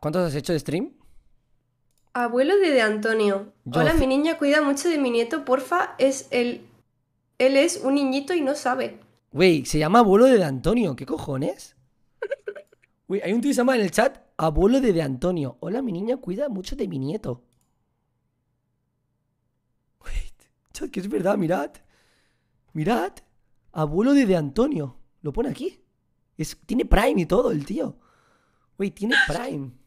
¿Cuántos has hecho de stream? Abuelo de, de Antonio. Hola, mi niña cuida mucho de mi nieto, porfa. Es el. Él es un niñito y no sabe. Wey, se llama abuelo de, de Antonio, ¿qué cojones? Wey, hay un tío que se llama en el chat abuelo de, de Antonio. Hola, mi niña cuida mucho de mi nieto. Wey, chat, que es verdad, mirad. Mirad, abuelo de, de Antonio. Lo pone aquí. Es, tiene Prime y todo el tío. Wey, tiene Prime.